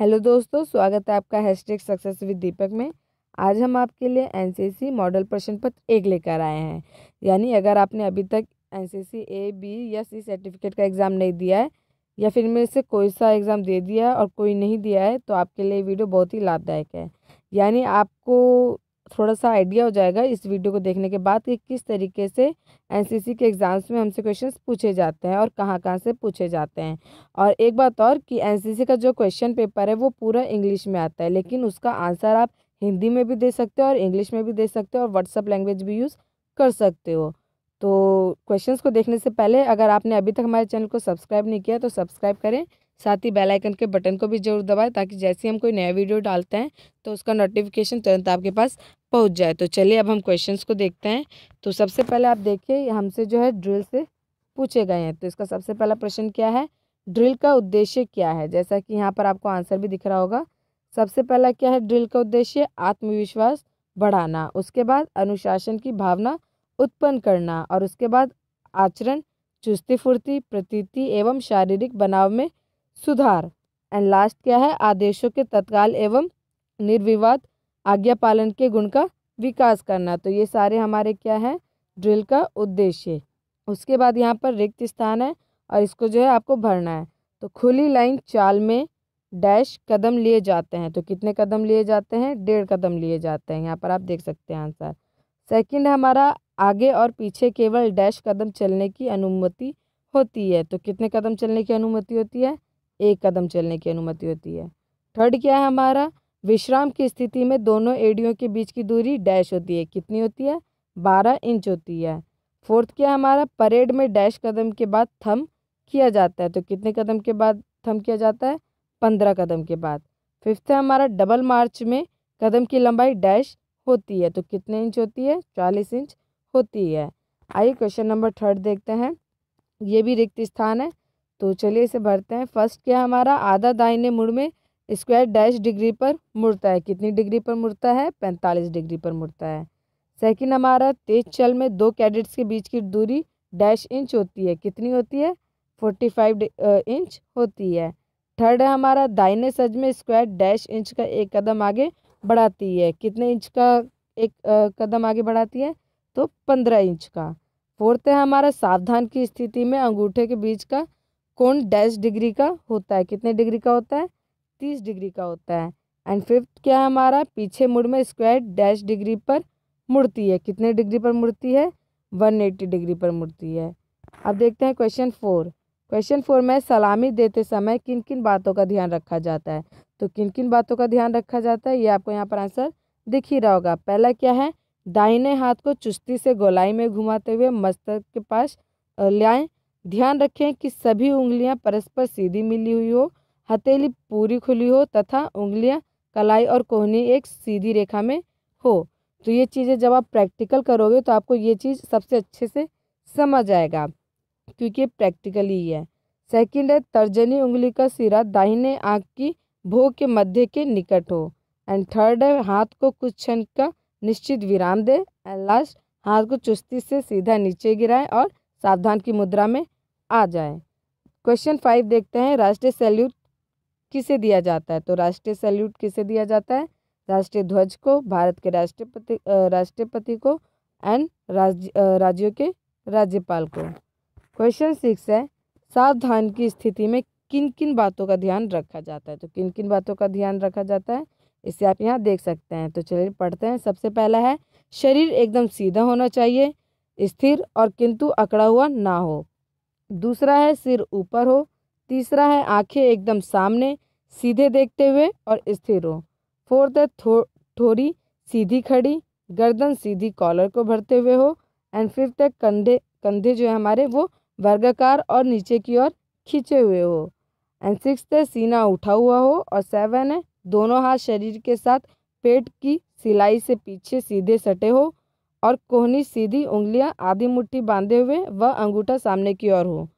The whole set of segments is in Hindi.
हेलो दोस्तों स्वागत है आपका हैशटैग सक्सेस विद दीपक में आज हम आपके लिए एनसीसी मॉडल प्रश्न पत्र एक लेकर आए हैं यानी अगर आपने अभी तक एनसीसी ए बी या सी सर्टिफिकेट का एग्ज़ाम नहीं दिया है या फिर मेरे से कोई सा एग्ज़ाम दे दिया है और कोई नहीं दिया है तो आपके लिए वीडियो बहुत ही लाभदायक है यानी आपको थोड़ा सा आइडिया हो जाएगा इस वीडियो को देखने के बाद कि किस तरीके से एनसीसी के एग्ज़ाम्स में हमसे क्वेश्चंस पूछे जाते हैं और कहाँ कहाँ से पूछे जाते हैं और एक बात और कि एनसीसी का जो क्वेश्चन पेपर है वो पूरा इंग्लिश में आता है लेकिन उसका आंसर आप हिंदी में भी दे सकते हो और इंग्लिश में भी दे सकते हो और व्हाट्सअप लैंग्वेज भी यूज़ कर सकते हो तो क्वेश्चन को देखने से पहले अगर आपने अभी तक हमारे चैनल को सब्सक्राइब नहीं किया तो सब्सक्राइब करें साथ ही बेल आइकन के बटन को भी जरूर दबाएं ताकि जैसे ही हम कोई नया वीडियो डालते हैं तो उसका नोटिफिकेशन तुरंत आपके पास पहुंच जाए तो चलिए अब हम क्वेश्चंस को देखते हैं तो सबसे पहले आप देखिए हमसे जो है ड्रिल से पूछे गए हैं तो इसका सबसे पहला प्रश्न क्या है ड्रिल का उद्देश्य क्या है जैसा कि यहाँ पर आपको आंसर भी दिख रहा होगा सबसे पहला क्या है ड्रिल का उद्देश्य आत्मविश्वास बढ़ाना उसके बाद अनुशासन की भावना उत्पन्न करना और उसके बाद आचरण चुस्ती फुर्ती प्रतीति एवं शारीरिक बनाव में सुधार एंड लास्ट क्या है आदेशों के तत्काल एवं निर्विवाद आज्ञा पालन के गुण का विकास करना तो ये सारे हमारे क्या है ड्रिल का उद्देश्य उसके बाद यहाँ पर रिक्त स्थान है और इसको जो है आपको भरना है तो खुली लाइन चाल में डैश कदम लिए जाते हैं तो कितने कदम लिए जाते हैं डेढ़ कदम लिए जाते हैं यहाँ पर आप देख सकते हैं आंसर सेकंड हमारा आगे और पीछे केवल डैश कदम चलने की अनुमति होती है तो कितने कदम चलने की अनुमति होती है एक कदम चलने की अनुमति होती है थर्ड क्या है हमारा विश्राम की स्थिति में दोनों एड़ियों के बीच की दूरी डैश होती है कितनी होती है बारह इंच होती है फोर्थ क्या हमारा परेड में डैश कदम के बाद थम किया जाता है तो कितने कदम के बाद थम किया जाता है पंद्रह कदम के बाद फिफ्थ है हमारा डबल मार्च में कदम की लंबाई डैश होती है तो कितने इंच होती है चालीस इंच होती है आइए क्वेश्चन नंबर थर्ड देखते हैं ये भी रिक्त स्थान है तो चलिए इसे भरते हैं फर्स्ट क्या हमारा आधा दाहिने मुड़ में स्क्वायर डैश डिग्री पर मुड़ता है कितनी डिग्री पर मुड़ता है पैंतालीस डिग्री पर मुड़ता है सेकंड हमारा तेज चल में दो कैडेट्स के बीच की दूरी डैश इंच होती है कितनी होती है फोर्टी फाइव इंच होती है थर्ड है हमारा दाइने सज में स्क्वायर डैश इंच का एक कदम आगे बढ़ाती है कितने इंच का एक आ, कदम आगे बढ़ाती है तो पंद्रह इंच का फोर्थ है हमारा सावधान की स्थिति में अंगूठे के बीच का कौन डैश डिग्री का होता है कितने डिग्री का होता है तीस डिग्री का होता है एंड फिफ्थ क्या है हमारा पीछे मुड़ में स्क्वायर डैश डिग्री पर मुड़ती है कितने डिग्री पर मुड़ती है वन एट्टी डिग्री पर मुड़ती है अब देखते हैं क्वेश्चन फोर क्वेश्चन फोर में सलामी देते समय किन किन बातों का ध्यान रखा जाता है तो किन किन बातों का ध्यान रखा जाता है ये आपको यहाँ पर आंसर दिख ही रहा होगा पहला क्या है दाहिने हाथ को चुस्ती से गोलाई में घुमाते हुए मस्तक के पास लाएं ध्यान रखें कि सभी उंगलियाँ परस्पर सीधी मिली हुई हो हथेली पूरी खुली हो तथा उंगलियां कलाई और कोहनी एक सीधी रेखा में हो तो ये चीज़ें जब आप प्रैक्टिकल करोगे तो आपको ये चीज़ सबसे अच्छे से समझ आएगा क्योंकि प्रैक्टिकल ही है सेकंड है तर्जनी उंगली का सिरा दाहिने आँख की भोग के मध्य के निकट हो एंड थर्ड है हाथ को कुछ क्षण का निश्चित विराम दे एंड लास्ट हाथ को चुस्ती से सीधा नीचे गिराए और सावधान की मुद्रा में आ जाए क्वेश्चन फाइव देखते हैं राष्ट्रीय सैल्यूट किसे दिया जाता है तो राष्ट्रीय सैल्यूट किसे दिया जाता है राष्ट्रीय ध्वज को भारत के राष्ट्रपति राष्ट्रपति को एंड राज्य राज्यों के राज्यपाल को क्वेश्चन सिक्स है सावधान की स्थिति में किन किन बातों का ध्यान रखा जाता है तो किन किन बातों का ध्यान रखा जाता है इसे आप यहाँ देख सकते हैं तो चलिए पढ़ते हैं सबसे पहला है शरीर एकदम सीधा होना चाहिए स्थिर और किंतु अकड़ा हुआ ना हो दूसरा है सिर ऊपर हो तीसरा है आंखें एकदम सामने सीधे देखते हुए और स्थिर हो फोर्थ है थो थोड़ी सीधी खड़ी गर्दन सीधी कॉलर को भरते हुए हो एंड फिफ्थ है कंधे कंधे जो है हमारे वो वर्गाकार और नीचे की ओर खींचे हुए हो एंड सिक्स है सीना उठा हुआ हो और सेवन है दोनों हाथ शरीर के साथ पेट की सिलाई से पीछे सीधे सटे हो और कोहनी सीधी उंगलियां आधी मुट्ठी बांधे हुए व अंगूठा सामने की ओर हो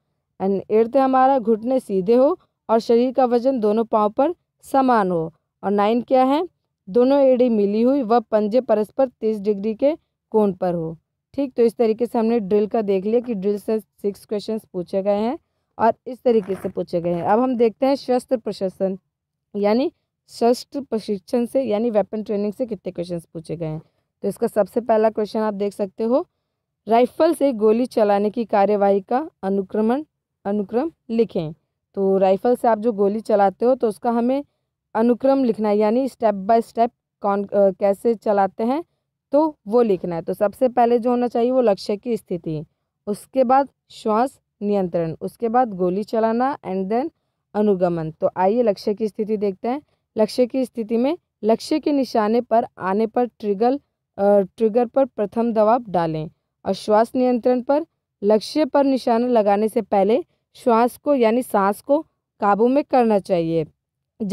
एर्थ हमारा घुटने सीधे हो और शरीर का वजन दोनों पाँव पर समान हो और नाइन क्या है दोनों एड़ी मिली हुई व पंजे परस्पर तीस डिग्री के कोण पर हो ठीक तो इस तरीके से हमने ड्रिल का देख लिया कि ड्रिल से सिक्स क्वेश्चन पूछे गए हैं और इस तरीके से पूछे गए हैं अब हम देखते हैं शस्त्र प्रशासन यानी शस्त्र प्रशिक्षण से यानी वेपन ट्रेनिंग से कितने क्वेश्चन पूछे गए हैं तो इसका सबसे पहला क्वेश्चन आप देख सकते हो राइफल से गोली चलाने की कार्यवाही का अनुक्रमण अनुक्रम लिखें तो राइफल से आप जो गोली चलाते हो तो उसका हमें अनुक्रम लिखना है यानी स्टेप बाय स्टेप कौन आ, कैसे चलाते हैं तो वो लिखना है तो सबसे पहले जो होना चाहिए वो लक्ष्य की स्थिति उसके बाद श्वास नियंत्रण उसके बाद गोली चलाना एंड देन अनुगमन तो आइए लक्ष्य की स्थिति देखते हैं लक्ष्य की स्थिति में लक्ष्य के निशाने पर आने पर ट्रिगल ट्रिगर पर प्रथम दबाव डालें और श्वास नियंत्रण पर लक्ष्य पर निशाना लगाने से पहले श्वास को यानी सांस को काबू में करना चाहिए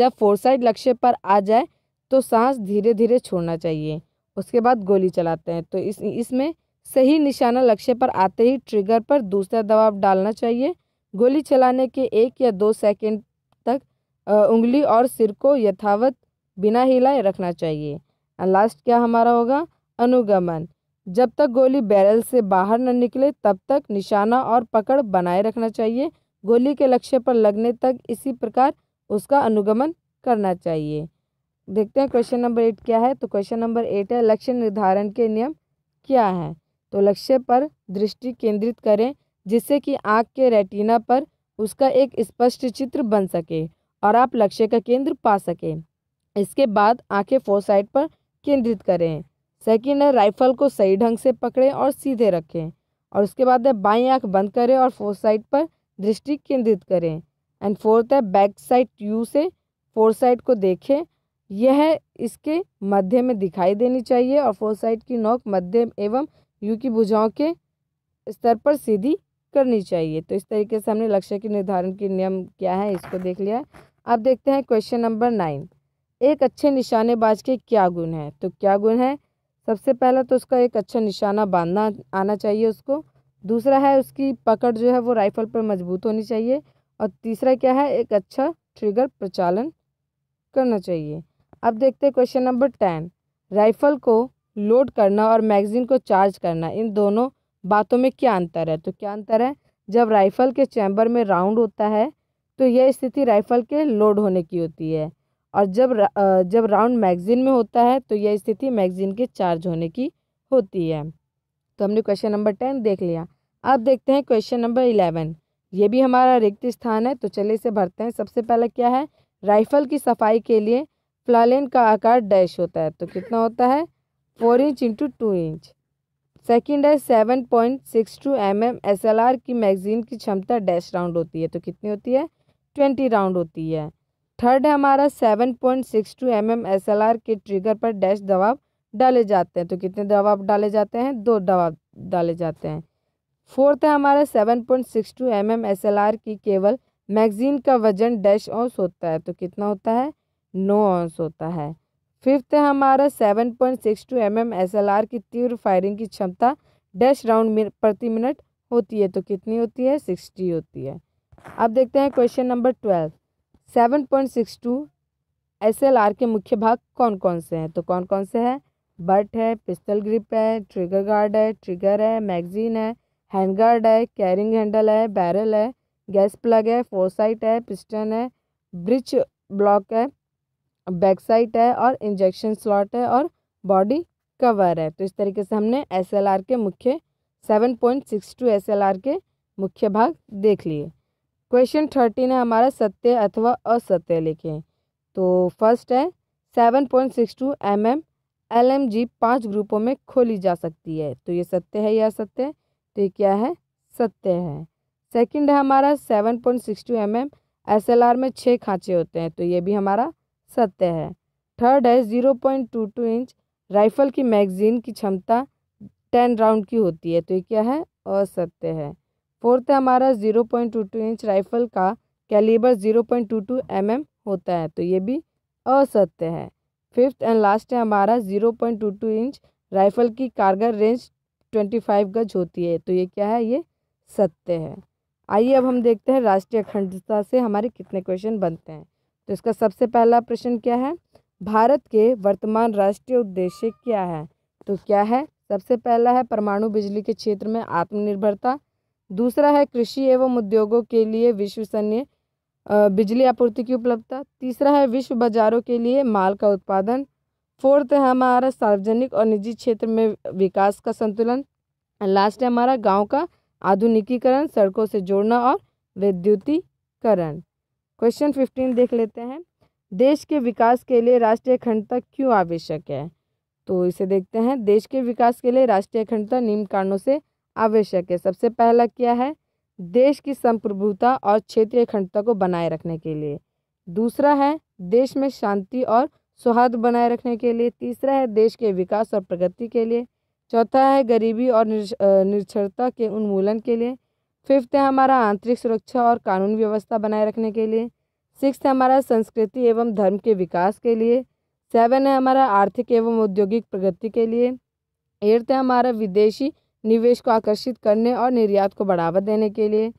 जब फोरसाइड लक्ष्य पर आ जाए तो सांस धीरे धीरे छोड़ना चाहिए उसके बाद गोली चलाते हैं तो इस इसमें सही निशाना लक्ष्य पर आते ही ट्रिगर पर दूसरा दबाव डालना चाहिए गोली चलाने के एक या दो सेकंड तक उंगली और सिर को यथावत बिना हिलाए रखना चाहिए लास्ट क्या हमारा होगा अनुगमन जब तक गोली बैरल से बाहर न निकले तब तक निशाना और पकड़ बनाए रखना चाहिए गोली के लक्ष्य पर लगने तक इसी प्रकार उसका अनुगमन करना चाहिए देखते हैं क्वेश्चन नंबर एट क्या है तो क्वेश्चन नंबर एट है लक्ष्य निर्धारण के नियम क्या है तो लक्ष्य पर दृष्टि केंद्रित करें जिससे कि आँख के रेटिना पर उसका एक स्पष्ट चित्र बन सके और आप लक्ष्य का केंद्र पा सकें इसके बाद आँखें फोसाइट पर केंद्रित करें सेकेंड है राइफल को सही ढंग से पकड़ें और सीधे रखें और उसके बाद है बाई आँख बंद करें और फोर्थ साइड पर दृष्टि केंद्रित करें एंड फोर्थ है बैक साइड यू से फोर साइड को देखें यह इसके मध्य में दिखाई देनी चाहिए और फोर साइड की नोक मध्य एवं यू की भुजाओं के स्तर पर सीधी करनी चाहिए तो इस तरीके से हमने लक्ष्य के निर्धारण के नियम क्या है इसको देख लिया है अब देखते हैं क्वेश्चन नंबर नाइन एक अच्छे निशानेबाज के क्या गुण हैं तो क्या गुण है सबसे पहला तो उसका एक अच्छा निशाना बांधना आना चाहिए उसको दूसरा है उसकी पकड़ जो है वो राइफल पर मजबूत होनी चाहिए और तीसरा क्या है एक अच्छा ट्रिगर प्रचालन करना चाहिए अब देखते हैं क्वेश्चन नंबर टेन राइफल को लोड करना और मैगज़ीन को चार्ज करना इन दोनों बातों में क्या अंतर है तो क्या अंतर है जब राइफ़ल के चैम्बर में राउंड होता है तो यह स्थिति राइफ़ल के लोड होने की होती है और जब जब राउंड मैगजीन में होता है तो यह स्थिति मैगजीन के चार्ज होने की होती है तो हमने क्वेश्चन नंबर टेन देख लिया अब देखते हैं क्वेश्चन नंबर इलेवन ये भी हमारा रिक्त स्थान है तो चलिए इसे भरते हैं सबसे पहला क्या है राइफल की सफाई के लिए फ्लालेन का आकार डैश होता है तो कितना होता है four inch into two inch second है seven point six two M M S L R की मैगजीन की क्षमता डैश राउंड होती है तो कितनी होती है ट्वेंटी राउंड होती है थर्ड है हमारा seven point six two M M S L R के ट्रिगर पर डैश दबाव डाले जाते हैं तो कितने दबाव डाले जाते हैं दो दबाव डाले जाते हैं फोर्थ है हमारा seven point six two M M S L R की केवल मैगजीन का वजन डैश ऑंस होता है तो कितना होता है नौ ऑंस होता है फिफ्थ है हमारा seven point six two M M S L R की तीव्र फायरिंग की क्षमता डैश राउंड प्रति मिनट होती है तो कितनी होती है सिक्सटी होती है अब देखते हैं question number twelve seven point six two S L R के मुख्य भाग कौन कौन से हैं तो कौन कौन से हैं बट है पिस्टल ग्रिप है ट्रिगर गार्ड है ट्रिगर है मैगजीन है हैंड गार्ड है कैरिंग हैंडल है बैरल है गैस प्लग है फोरसाइट है पिस्टन है ब्रिज ब्लॉक है बैक साइट है और इंजेक्शन स्लॉट है और बॉडी कवर है तो इस तरीके से हमने एस एल आर के मुख्य seven point six two S L R के मुख्य भाग देख लिए क्वेश्चन थर्टीन है हमारा सत्य अथवा असत्य लिखें तो फर्स्ट है seven point six two M M L M G पाँच ग्रुपों में खोली जा सकती है तो ये सत्य है या असत्य तो ये क्या है सत्य है सेकंड है हमारा seven point six two M M S L R में छः खाँचे होते हैं तो ये भी हमारा सत्य है थर्ड है zero point two two inch rifle की मैगजीन की क्षमता टेन राउंड की होती है तो ये क्या है असत्य है फोर्थ है हमारा zero point two two inch rifle का calibre zero point two two M M होता है तो ये भी असत्य है फिफ्थ एंड लास्ट है हमारा zero point two two inch rifle की कारगर रेंज ट्वेंटी फाइव गज होती है तो ये क्या है ये सत्य है आइए अब हम देखते हैं राष्ट्रीय अखंडता से हमारे कितने क्वेश्चन बनते हैं तो इसका सबसे पहला प्रश्न क्या है भारत के वर्तमान राष्ट्रीय उद्देश्य क्या है तो क्या है सबसे पहला है परमाणु बिजली के क्षेत्र में आत्मनिर्भरता दूसरा है कृषि एवं उद्योगों के लिए विश्वसनीय बिजली आपूर्ति की उपलब्धता तीसरा है विश्व बाजारों के लिए माल का उत्पादन फोर्थ है हमारा सार्वजनिक और निजी क्षेत्र में विकास का संतुलन लास्ट है हमारा गांव का आधुनिकीकरण सड़कों से जोड़ना और विद्युतीकरण क्वेश्चन फिफ्टीन देख लेते हैं देश के विकास के लिए राष्ट्रीय अखंडता क्यों आवश्यक है तो इसे देखते हैं देश के विकास के लिए राष्ट्रीय अखंडता निम्न कारणों से आवश्यक है सबसे पहला क्या है देश की संप्रभुता और क्षेत्रीय अखंडता को बनाए रखने के लिए दूसरा है देश में शांति और सौहार्द बनाए रखने के लिए तीसरा है देश के विकास और प्रगति के लिए चौथा है गरीबी और निरक्षरता के उन्मूलन के लिए फिफ्थ है हमारा आंतरिक सुरक्षा और कानून व्यवस्था बनाए रखने के लिए सिक्स है हमारा संस्कृति एवं धर्म के विकास के लिए सेवन है हमारा आर्थिक एवं औद्योगिक प्रगति के लिए एट्थ है हमारा विदेशी निवेश को आकर्षित करने और निर्यात को बढ़ावा देने के लिए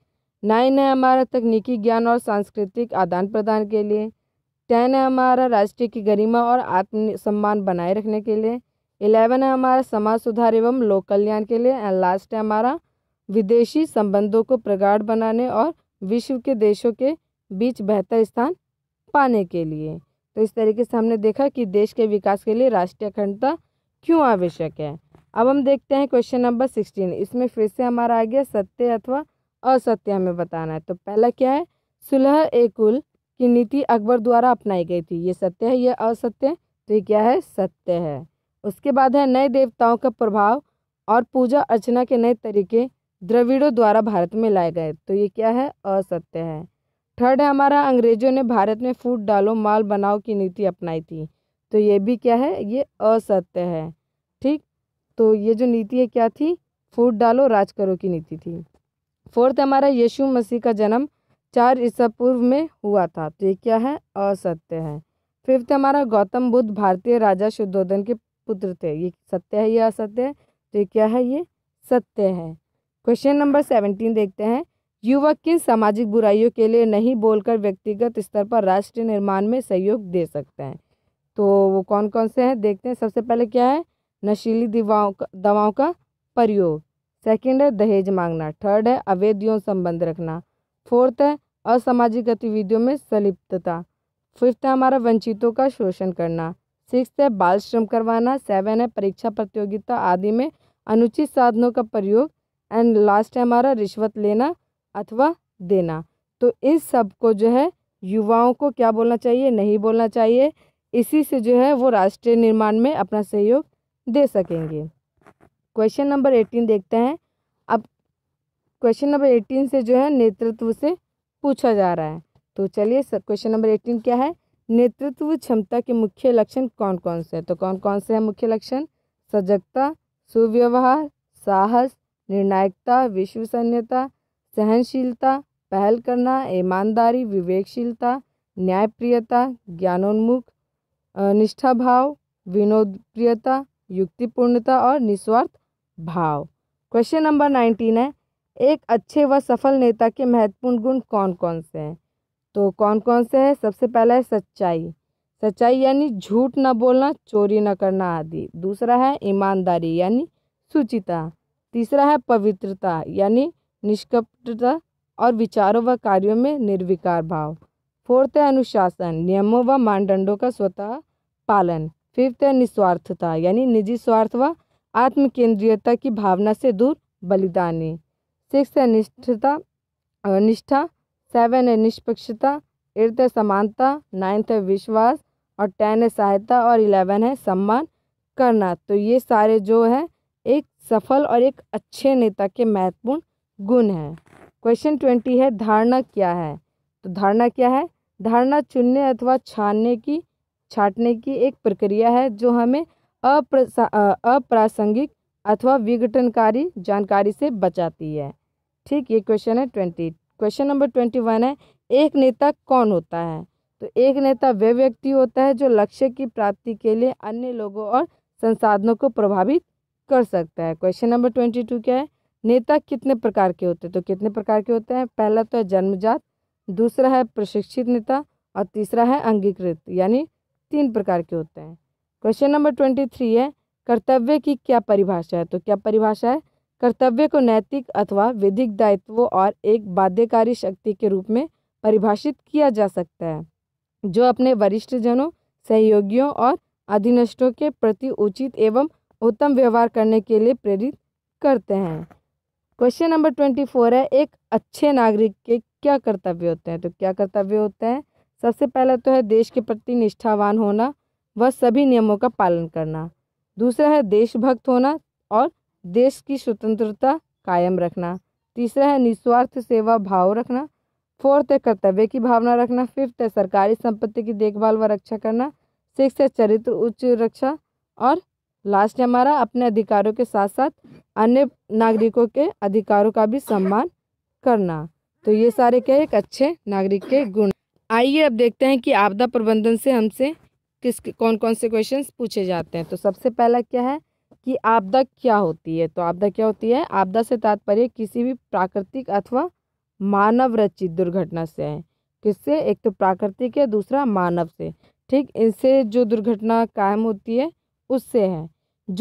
नाइन है हमारा तकनीकी ज्ञान और सांस्कृतिक आदान प्रदान के लिए टेन है हमारा राष्ट्रीय की गरिमा और आत्म सम्मान बनाए रखने के लिए इलेवन है हमारा समाज सुधार एवं लोक कल्याण के लिए एंड लास्ट है हमारा विदेशी संबंधों को प्रगाढ़ बनाने और विश्व के देशों के बीच बेहतर स्थान पाने के लिए तो इस तरीके से हमने देखा कि देश के विकास के लिए राष्ट्रीय अखंडता क्यों आवश्यक है अब हम देखते हैं क्वेश्चन नंबर सिक्सटीन इसमें फिर से हमारा आ गया सत्य अथवा असत्य हमें बताना है तो पहला क्या है सुलह एकुल की नीति अकबर द्वारा अपनाई गई थी ये सत्य है यह असत्य तो ये क्या है सत्य है उसके बाद है नए देवताओं का प्रभाव और पूजा अर्चना के नए तरीके द्रविड़ों द्वारा भारत में लाए गए तो ये क्या है असत्य है थर्ड है हमारा अंग्रेजों ने भारत में फूट डालो माल बनाओ की नीति अपनाई थी तो ये भी क्या है ये असत्य है ठीक तो ये जो नीति है क्या थी फूट डालो राज करो की नीति थी फोर्थ हमारा यीशु मसीह का जन्म चार ईसा पूर्व में हुआ था तो ये क्या है असत्य है फिफ्थ हमारा गौतम बुद्ध भारतीय राजा शुद्धोधन के पुत्र थे ये सत्य है या असत्य है तो ये क्या है ये सत्य है क्वेश्चन नंबर सेवनटीन देखते हैं युवक किन सामाजिक बुराइयों के लिए नहीं बोलकर व्यक्तिगत स्तर पर राष्ट्र निर्माण में सहयोग दे सकते हैं तो वो कौन कौन से हैं देखते हैं सबसे पहले क्या है नशीली दवाओं का दवाओं का प्रयोग सेकंड है दहेज मांगना थर्ड है अवैध यौन संबंध रखना फोर्थ है असामाजिक गतिविधियों में संलिप्तता फिफ्थ है हमारा वंचितों का शोषण करना सिक्स है बाल श्रम करवाना सेवन है परीक्षा प्रतियोगिता आदि में अनुचित साधनों का प्रयोग एंड लास्ट है हमारा रिश्वत लेना अथवा देना तो इन सब को जो है युवाओं को क्या बोलना चाहिए नहीं बोलना चाहिए इसी से जो है वो राष्ट्रीय निर्माण में अपना सहयोग दे सकेंगे क्वेश्चन नंबर एटीन देखते हैं अब क्वेश्चन नंबर एटीन से जो है नेतृत्व से पूछा जा रहा है तो चलिए क्वेश्चन नंबर एटीन क्या है नेतृत्व क्षमता के मुख्य लक्षण कौन कौन से हैं तो कौन कौन से हैं मुख्य लक्षण सजगता सुव्यवहार साहस निर्णायकता विश्वसनीयता सहनशीलता पहल करना ईमानदारी विवेकशीलता न्यायप्रियता ज्ञानोन्मुख निष्ठा भाव विनोदप्रियता युक्तिपूर्णता और निस्वार्थ भाव क्वेश्चन नंबर नाइनटीन है एक अच्छे व सफल नेता के महत्वपूर्ण गुण कौन कौन से हैं तो कौन कौन से हैं सबसे पहला है सच्चाई सच्चाई यानी झूठ न बोलना चोरी न करना आदि दूसरा है ईमानदारी यानी सुचिता तीसरा है पवित्रता यानी निष्कपटता और विचारों व कार्यों में निर्विकार भाव फोर्थ है अनुशासन नियमों व मानदंडों का स्वतः पालन फिफ्थ है तो निस्वार्थता यानी निजी स्वार्थ व आत्म केंद्रीयता की भावना से दूर बलिदानी सिक्स है निष्ठता निष्ठा सेवन है निष्पक्षता एट्थ है समानता नाइन्थ है विश्वास और टेन है सहायता और इलेवन है सम्मान करना तो ये सारे जो है एक सफल और एक अच्छे नेता के महत्वपूर्ण गुण हैं क्वेश्चन ट्वेंटी है धारणा क्या है तो धारणा क्या है धारणा चुनने अथवा छानने की छाटने की एक प्रक्रिया है जो हमें अप्रासंगिक अथवा विघटनकारी जानकारी से बचाती है ठीक ये क्वेश्चन है twenty question number twenty one है एक नेता कौन होता है तो एक नेता वह व्यक्ति होता है जो लक्ष्य की प्राप्ति के लिए अन्य लोगों और संसाधनों को प्रभावित कर सकता है क्वेश्चन नंबर ट्वेंटी टू क्या है नेता कितने प्रकार के होते हैं तो कितने प्रकार के होते हैं पहला तो है जन्मजात दूसरा है प्रशिक्षित नेता और तीसरा है अंगीकृत यानी तीन प्रकार के होते हैं क्वेश्चन नंबर ट्वेंटी थ्री है कर्तव्य की क्या परिभाषा है तो क्या परिभाषा है कर्तव्य को नैतिक अथवा विधिक दायित्व और एक बाध्यकारी शक्ति के रूप में परिभाषित किया जा सकता है जो अपने वरिष्ठ जनों सहयोगियों और अधीनस्थों के प्रति उचित एवं उत्तम व्यवहार करने के लिए प्रेरित करते हैं क्वेश्चन नंबर ट्वेंटी फोर है एक अच्छे नागरिक के क्या कर्तव्य होते हैं तो क्या कर्तव्य होते हैं सबसे पहला तो है देश के प्रति निष्ठावान होना व सभी नियमों का पालन करना दूसरा है देशभक्त होना और देश की स्वतंत्रता कायम रखना तीसरा है निस्वार्थ सेवा भाव रखना फोर्थ है कर्तव्य की भावना रखना फिफ्थ है सरकारी संपत्ति की देखभाल व रक्षा करना सिक्स है चरित्र उच्च रक्षा और लास्ट है हमारा अपने अधिकारों के साथ साथ अन्य नागरिकों के अधिकारों का भी सम्मान करना तो ये सारे क्या एक अच्छे नागरिक के गुण आइए अब देखते हैं कि आपदा प्रबंधन से हमसे किस कौन कौन से क्वेश्चन पूछे जाते हैं तो सबसे पहला क्या है कि आपदा क्या होती है तो आपदा क्या होती है आपदा से तात्पर्य किसी भी प्राकृतिक अथवा मानव रचित दुर्घटना से है किससे एक तो प्राकृतिक है दूसरा मानव से ठीक इनसे जो दुर्घटना कायम होती है उससे है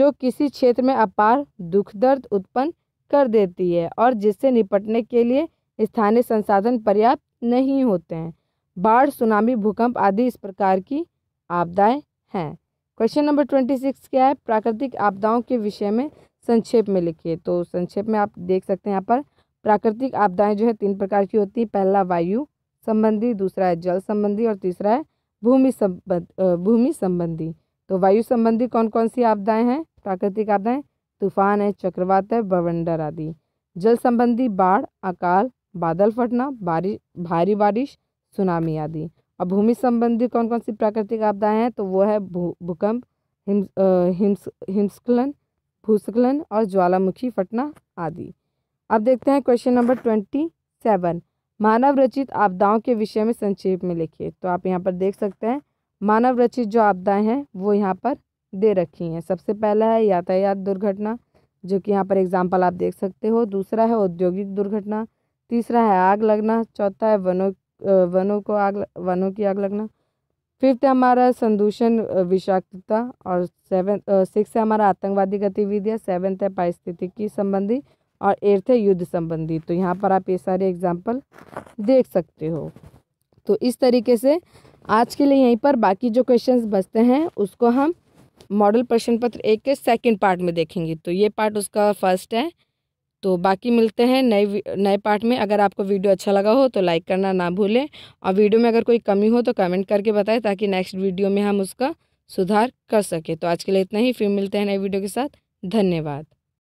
जो किसी क्षेत्र में अपार दुख दर्द उत्पन्न कर देती है और जिससे निपटने के लिए स्थानीय संसाधन पर्याप्त नहीं होते हैं बाढ़ सुनामी भूकंप आदि इस प्रकार की आपदाएं हैं क्वेश्चन नंबर ट्वेंटी सिक्स क्या है प्राकृतिक आपदाओं के विषय में संक्षेप में लिखिए तो संक्षेप में आप देख सकते हैं यहाँ पर प्राकृतिक आपदाएं जो है तीन प्रकार की होती है पहला वायु संबंधी दूसरा है जल संबंधी और तीसरा है भूमि संबंध भूमि संबंधी तो वायु संबंधी कौन कौन सी आपदाएँ हैं प्राकृतिक आपदाएँ तूफान है चक्रवात है बवंडर आदि जल संबंधी बाढ़ अकाल बादल फटना बारिश भारी बारिश सुनामी आदि और भूमि संबंधी कौन कौन सी प्राकृतिक आपदाएं हैं तो वो है भू भूकंप हिमस्खलन भूस्खलन और ज्वालामुखी फटना आदि अब देखते हैं क्वेश्चन नंबर ट्वेंटी सेवन मानव रचित आपदाओं के विषय में संक्षेप में लिखिए तो आप यहाँ पर देख सकते हैं मानव रचित जो आपदाएं हैं वो यहाँ पर दे रखी हैं सबसे पहला है यातायात दुर्घटना जो कि यहाँ पर एग्जाम्पल आप देख सकते हो दूसरा है औद्योगिक दुर्घटना तीसरा है आग लगना चौथा है वनों वनों को आग वनों की आग लगना फिफ्थ है हमारा संदूषण विषाक्तता और सेवन सिक्स है हमारा आतंकवादी गतिविधियाँ सेवन्थ है पारिस्थितिकी संबंधी और एट्थ है युद्ध संबंधी तो यहाँ पर आप ये सारे एग्जाम्पल देख सकते हो तो इस तरीके से आज के लिए यहीं पर बाकी जो क्वेश्चंस बचते हैं उसको हम मॉडल प्रश्न पत्र एक के सेकंड पार्ट में देखेंगे तो ये पार्ट उसका फर्स्ट है तो बाकी मिलते हैं नए नए पार्ट में अगर आपको वीडियो अच्छा लगा हो तो लाइक करना ना भूलें और वीडियो में अगर कोई कमी हो तो कमेंट करके बताएं ताकि नेक्स्ट वीडियो में हम उसका सुधार कर सकें तो आज के लिए इतना ही फिर मिलते हैं नए वीडियो के साथ धन्यवाद